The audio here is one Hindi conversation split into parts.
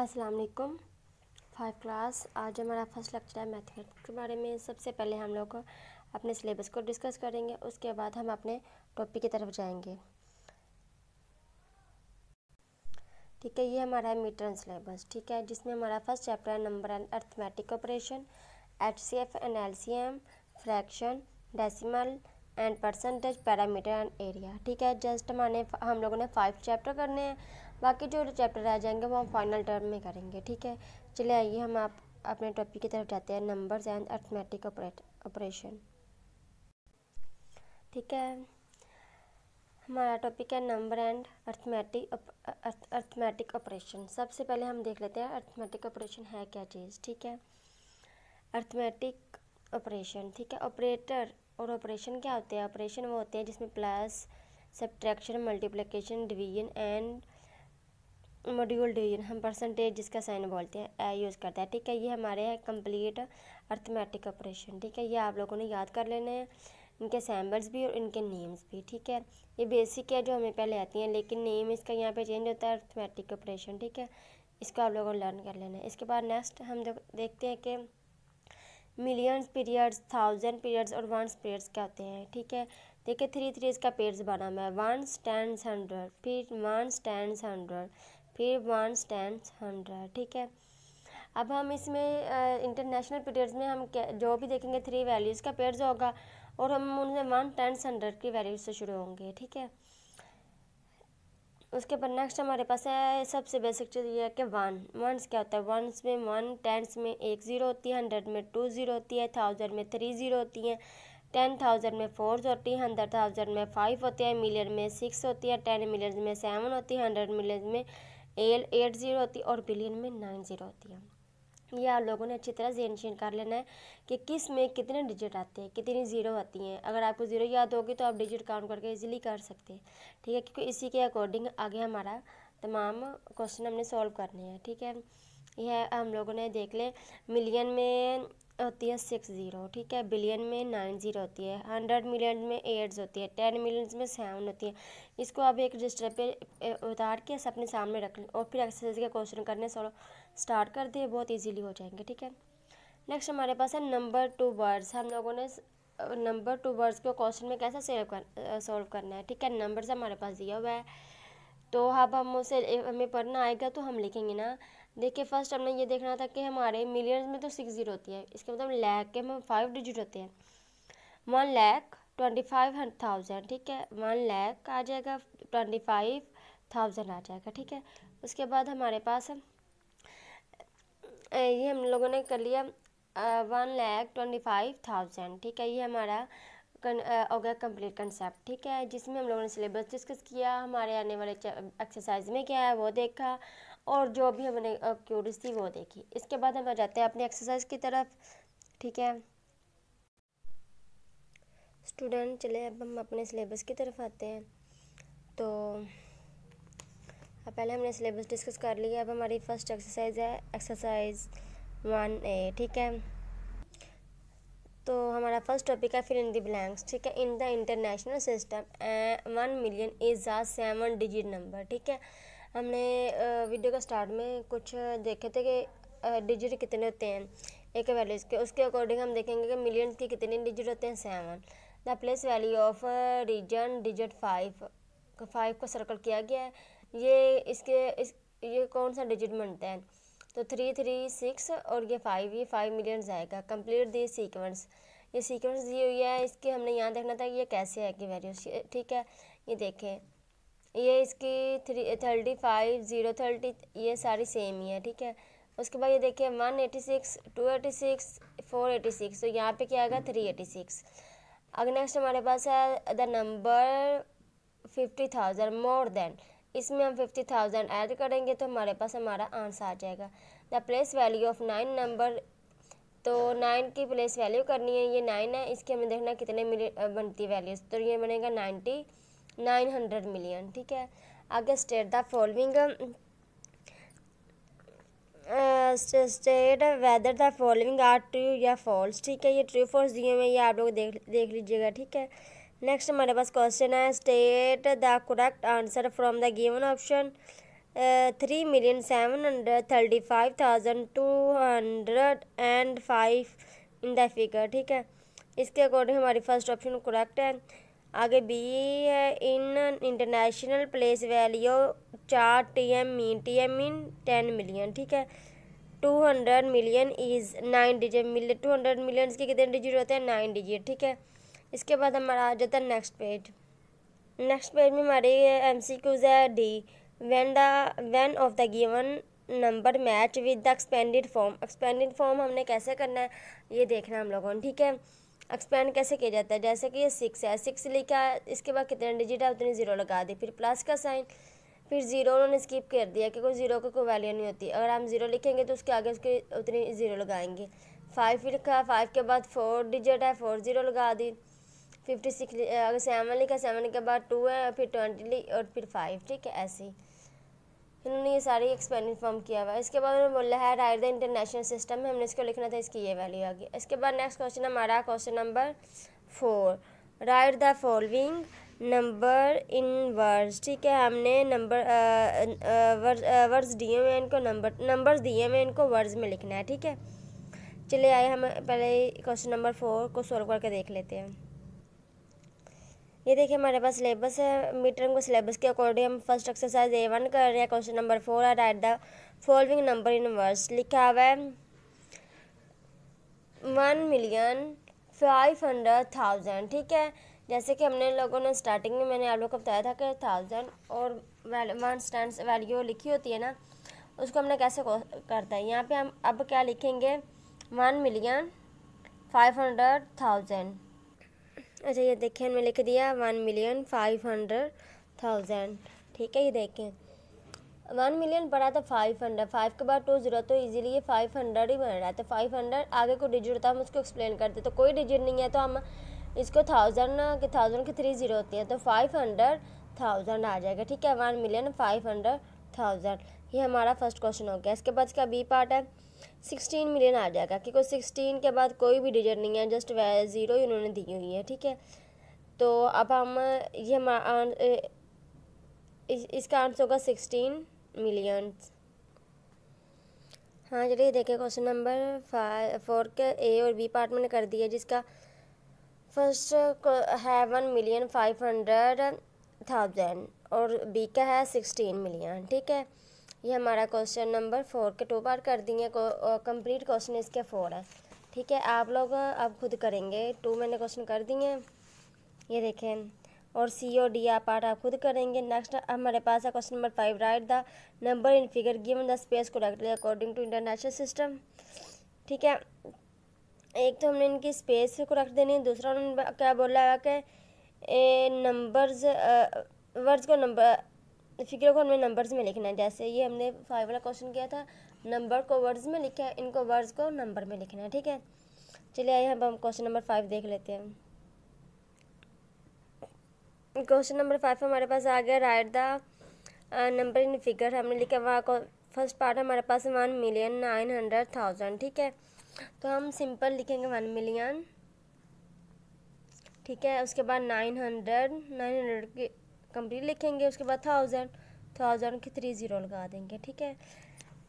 अस्सलाम वालेकुम फाइव क्लास आज हमारा फर्स्ट लेक्चर है मैथमेटिक्स के बारे में सबसे पहले हम लोग अपने सिलेबस को डिस्कस करेंगे उसके बाद हम अपने टॉपिक की तरफ जाएंगे ठीक है ये हमारा है मीटर सिलेबस ठीक है जिसमें हमारा फर्स्ट चैप्टर है number and arithmetic operation H C F and L C M fraction decimal and percentage perimeter and area ठीक है जस्ट हमारे हम लोगों ने फाइव चैप्टर करने हैं बाकी जो चैप्टर आ जाएंगे वो हम फाइनल टर्म में करेंगे ठीक है चले आइए हम आप अपने टॉपिक की तरफ जाते हैं नंबर्स एंड अर्थमेटिक ऑपरेशन ठीक है हमारा टॉपिक है number and arithmetic arithmetic operation सबसे पहले हम देख लेते हैं अर्थमेटिक ऑपरेशन है क्या चीज़ ठीक है अर्थमेटिक ऑपरेशन ठीक है ऑपरेटर और ऑपरेशन क्या होते हैं ऑपरेशन वो होते हैं जिसमें plus subtraction multiplication division and module division हम परसेंटेज जिसका साइन बोलते हैं यूज़ करते हैं ठीक है ये हमारे हैं कंप्लीट अर्थमेटिक ऑपरेशन ठीक है ये आप लोगों ने याद कर लेने हैं इनके सैम्बल्स भी और इनके नेम्स भी ठीक है ये बेसिक है जो हमें पहले आती हैं लेकिन नेम इसका यहाँ पे चेंज होता है अर्थमेटिक ऑपरेशन ठीक है इसको आप लोगों ने लर्न कर लेना है इसके बाद नेक्स्ट हम देखते हैं कि मिलियंस पीरियड्स थाउजेंड पीरियड्स और वंस पीरियड्स क्या होते हैं ठीक है देखिए थ्री थ्री इसका पेयर्स बना हुआ है वन स्टैंड हंड्रेड फिर वन स्टैंड हंड्रेड फिर वन स्टैंड हंड्रेड ठीक है अब हम इसमें इंटरनेशनल पीरियड्स में हम जो भी देखेंगे थ्री वैल्यूज़ का पेयर्स होगा और हम उनमें वन टेन हंड्रेड की वैल्यूज से शुरू होंगे ठीक है उसके बाद नेक्स्ट हमारे पास है सबसे बेसिक चीज़ ये है कि वन वंस क्या होता है वंस में वन टेंस में एक ज़ीरो होती है हंड्रेड में टू ज़ीरो होती है थाउजेंड में थ्री ज़ीरो होती है टेन थाउजेंड में फोर होती है हंड्रेड थाउजेंड में फाइव होती है मिलियन में सिक्स होती है टेन मिलियन में सेवन होती है हंड्रेड मिलियन में एल एट ज़ीरो होती है और बिलियन में नाइन ज़ीरो होती है ये आप लोगों ने अच्छी तरह शेन कर लेना है कि किस में कितने डिजिट आते हैं कितनी ज़ीरो आती हैं अगर आपको ज़ीरो याद होगी तो आप डिजिट काउंट करके इजीली कर सकते हैं ठीक है क्योंकि इसी के अकॉर्डिंग आगे हमारा तमाम क्वेश्चन हमने सॉल्व करने हैं ठीक है यह हम लोगों ने देख लें मिलियन में होती है सिक्स ज़ीरो ठीक है बिलियन में नाइन ज़ीरो होती है हंड्रेड मिलियन में एट्स होती है टेन मिलियन में सेवन होती है इसको आप एक रजिस्टर पे उतार के अपने सामने रख लें और फिर एक्सरसाइज के क्वेश्चन करने सॉल्व स्टार्ट कर दिए बहुत ईजीली हो जाएंगे ठीक है नेक्स्ट हमारे पास है नंबर टू वर्ड्स हम लोगों ने नंबर टू वर्ड्स को क्वेश्चन में कैसे सेव कर सॉल्व करना है ठीक है नंबर्स हमारे पास दिया हुआ है तो अब हम उसे हमें पढ़ना आएगा तो हम लिखेंगे ना देखिए फर्स्ट हमने ये देखना था कि हमारे मिलियंस में तो सिक्स जीरो होती है इसके मतलब लैख के हमें फाइव डिजिट होते हैं one lakh twenty five thousand ठीक है वन लैख आ जाएगा ट्वेंटी फाइव थाउजेंड आ जाएगा ठीक है उसके बाद हमारे पास ये हम लोगों ने कर लिया one lakh twenty five thousand ठीक है ये हमारा कन, हो गया कंप्लीट कंसेप्ट ठीक है जिसमें हम लोगों ने सिलेबस डिस्कस किया हमारे आने वाले एक्सरसाइज में क्या है वो देखा और जो अभी हमने क्यूरीज थी वो देखी इसके बाद हम आ जाते हैं अपने एक्सरसाइज की तरफ ठीक है स्टूडेंट चले अब हम अपने सिलेबस की तरफ आते हैं तो अब पहले हमने सिलेबस डिस्कस कर लिया अब हमारी फर्स्ट एक्सरसाइज है एक्सरसाइज वन ए ठीक है तो हमारा फर्स्ट टॉपिक है फिर इन दी ब्लैंक्स ठीक है in the international system one million is a seven digit number ठीक है हमने वीडियो के स्टार्ट में कुछ देखे थे कि डिजिट कितने होते हैं एक वैल्यूज़ के उसके अकॉर्डिंग हम देखेंगे कि मिलियन के कितने डिजिट होते हैं seven the place value of region digit five five को सर्कल किया गया है ये इसके इस ये कौन सा डिजिट बनता है तो थ्री थ्री सिक्स और ये फाइव ये फाइव मिलियन आएगा कंप्लीट दी सीक्वेंस ये सीक्वेंस दी हुई है इसके हमने यहाँ देखना था ये कैसे है कि वैल्यूज ठीक है ये देखें ये इसकी three thirty five zero thirty ये सारी सेम ही है ठीक है उसके बाद ये देखिए one eighty six two eighty six four eighty six तो यहाँ पे क्या आएगा थ्री एटी सिक्स अब नेक्स्ट हमारे पास है the number fifty thousand more than इसमें हम फिफ्टी थाउजेंड ऐड करेंगे तो हमारे पास हमारा आंसर आ जाएगा the place value of nine number तो नाइन की प्लेस वैल्यू करनी है ये नाइन है इसके हमें देखना कितने मिली बनती है वैल्यूज तो ये बनेगा नाइन्टी नाइन हंड्रेड मिलियन ठीक है आगे state the following state whether the following are true या फॉल्स ठीक है ये ट्रू फॉल्स दिए हुए ये आप लोग देख देख लीजिएगा ठीक है नेक्स्ट हमारे पास क्वेश्चन है state the correct answer from the given option three million seven hundred thirty five thousand two hundred and five in the figure ठीक है इसके अकॉर्डिंग हमारी फर्स्ट ऑप्शन करेक्ट है आगे बी है इन इंटरनेशनल प्लेस वैल्यू चार T M mean T M mean ten million ठीक है two hundred million is nine digit million two hundred million के कितने डिजिट होते हैं नाइन डिजिट ठीक है इसके बाद हमारा आ जाता है नेक्स्ट पेज नेक्स्ट पेज में हमारी एम सी क्यूज है D when the when of the given number match with the expanded form expanded form हमने कैसे करना है ये देखना हम लोगों ने ठीक है एक्सपेंड कैसे किया जाता है जैसे कि ये सिक्स है सिक्स लिखा है इसके बाद कितने डिजिट है उतनी ज़ीरो लगा दी फिर प्लस का साइन फिर ज़ीरो उन्होंने स्किप कर दिया क्योंकि ज़ीरो की कोई वैल्यू नहीं होती अगर हम ज़ीरो लिखेंगे तो उसके आगे उसकी उतनी ज़ीरो लगाएंगे फाइव लिखा फाइव के बाद फोर डिजिट है फोर ज़ीरो लगा दी फिफ्टी सिक्स अगर सेवन लिखा सेवन के बाद टू है फिर ट्वेंटी और फिर फाइव ठीक है ऐसे ही इन्होंने ये सारी एक्सपेरिमेंट फॉर्म किया हुआ है इसके बाद उन्होंने बोला है राइट द इंटरनेशनल सिस्टम में हमने इसको लिखना था इसकी ये वैल्यू आ गई इसके बाद नेक्स्ट क्वेश्चन हमारा question number four write the following number in words ठीक है हमने नंबर वर्ड्स दिए हुए हैं इनको नंबर नंबर्स दिए हुए हैं इनको वर्ड्स में लिखना है ठीक है चलिए आए हम पहले क्वेश्चन नंबर फोर को सॉल्व करके देख लेते हैं ये देखिए हमारे पास सिलेबस है मीटर को सिलेबस के अकॉर्डिंग हम फर्स्ट एक्सरसाइज ए वन कर रहे हैं क्वेश्चन नंबर फोर है write the following number in words लिखा हुआ है one million five hundred thousand ठीक है जैसे कि हमने लोगों ने स्टार्टिंग में मैंने आप लोग को बताया था कि थाउजेंड और वन स्टैंड वैल्यू लिखी होती है ना उसको हमने कैसे करता है यहाँ पे हम अब क्या लिखेंगे one million five hundred thousand अच्छा ये देखिए हमने लिख दिया one million five hundred thousand ठीक है ये देखें वन मिलियन पड़ा था फाइव हंड्रेड फाइव के बाद टू जीरो तो इजीली ये फाइव हंड्रेड ही बन रहा है तो फाइव हंड्रेड आगे को डिजिट होता है हम उसको एक्सप्लेन करते तो कोई डिजिट नहीं है तो हम इसको थाउजेंड के थाउजेंड के थ्री जीरो होती है तो फाइव हंड्रेड थाउजेंड आ जाएगा ठीक है one million five hundred thousand ये हमारा फर्स्ट क्वेश्चन हो गया इसके बाद इसका बी पार्ट है सिक्सटीन मिलियन आ जाएगा क्योंकि सिक्सटीन के बाद कोई भी डिजिट नहीं है जस्ट वह ज़ीरो ही उन्होंने दी हुई है ठीक है तो अब हम ये हम इस, इसका आंसर होगा सिक्सटीन मिलियन हाँ चलिए देखिए क्वेश्चन नंबर फाइव फोर के ए और बी पार्ट मैंने कर दिया जिसका फर्स्ट है one million five hundred thousand और बी का है सिक्सटीन मिलियन ठीक है ये हमारा क्वेश्चन नंबर फोर के टू पार्ट कर दिए कंप्लीट क्वेश्चन इसके फोर है ठीक है आप लोग अब खुद करेंगे टू मैंने क्वेश्चन कर दिए ये देखें और सी ओ डी आप पार्ट आप खुद करेंगे नेक्स्ट हमारे पास है question number five write the number in figure given the space correctly according to international system ठीक है एक तो हमने इनकी स्पेस को रख देनी दूसरा उन्होंने क्या बोला है कि नंबर्स वर्ड्स को नंबर तो फिगर को हमें नंबर्स में लिखना है जैसे ये हमने फाइव वाला क्वेश्चन किया था नंबर को वर्ड्स में लिखा है इनको वर्ड्स को नंबर में लिखना है ठीक है चलिए आइए अब हम क्वेश्चन नंबर फाइव देख लेते हैं क्वेश्चन नंबर फाइव हमारे पास आ गया write the number in figure हमने लिखा वहाँ फर्स्ट पार्ट हमारे पास one million nine hundred thousand ठीक है तो हम सिंपल लिखेंगे वन मिलियन ठीक है उसके बाद नाइन हंड्रेड नाइन हंड्रेड की कंप्लीट लिखेंगे उसके बाद थाउजेंड थाउजेंड के थ्री ज़ीरो लगा देंगे ठीक है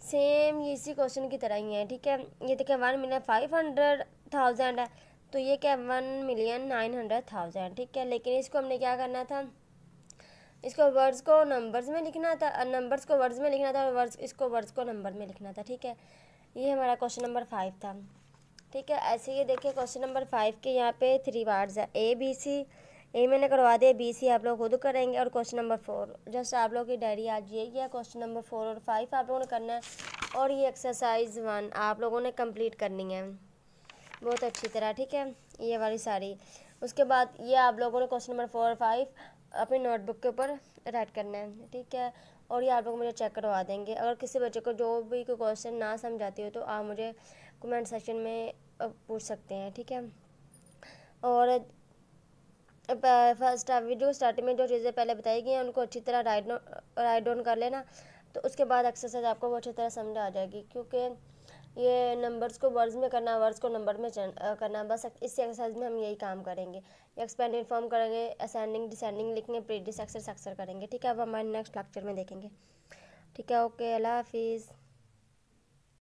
सेम ये इसी क्वेश्चन की तरह ही है ठीक है ये देखें one million five hundred thousand है तो ये क्या one million nine hundred thousand ठीक है लेकिन इसको हमने क्या करना था इसको वर्ड्स को नंबर्स में लिखना था नंबर्स को वर्ड्स में लिखना था और वर्ड्स इसको वर्ड्स को नंबर में लिखना था ठीक है ये हमारा क्वेश्चन नंबर फाइव था ठीक है ऐसे ये देखिए क्वेश्चन नंबर फाइव के यहाँ पे थ्री वर्ड्स है ए बी सी ए मैंने करवा दिया बी सी आप लोग खुद करेंगे और क्वेश्चन नंबर फोर जस्ट आप लोग की डायरी आज यही है क्वेश्चन नंबर फोर और फाइव आप लोगों ने करना है और ये एक्सरसाइज वन आप लोगों ने कंप्लीट करनी है बहुत अच्छी तरह ठीक है ये वाली सारी उसके बाद ये आप लोगों ने क्वेश्चन नंबर फोर और फाइव अपनी नोटबुक के ऊपर राइट करना है ठीक है और ये आप लोग मुझे चेक करवा देंगे अगर किसी बच्चे को जो भी कोई क्वेश्चन ना समझ आती हो तो आप मुझे कमेंट सेक्शन में पूछ सकते हैं ठीक है और फर्स्ट वीडियो स्टार्टिंग में जो चीज़ें पहले बताई गई हैं उनको अच्छी तरह राइट राइट डाउन कर लेना तो उसके बाद एक्सरसाइज आपको वो अच्छी तरह समझ आ जाएगी क्योंकि ये नंबर्स को वर्ड्स में करना वर्ड्स को नंबर में करना बस इस एक्सरसाइज में हम यही काम करेंगे एक्सपेंड फॉर्म करेंगे असेंडिंग डिसेंडिंग लिखेंगे प्रीडिस एक्सर सेक्सर करेंगे ठीक है अब हमारे नेक्स्ट लेक्चर में देखेंगे ठीक है ओके अल्लाह हाफिज़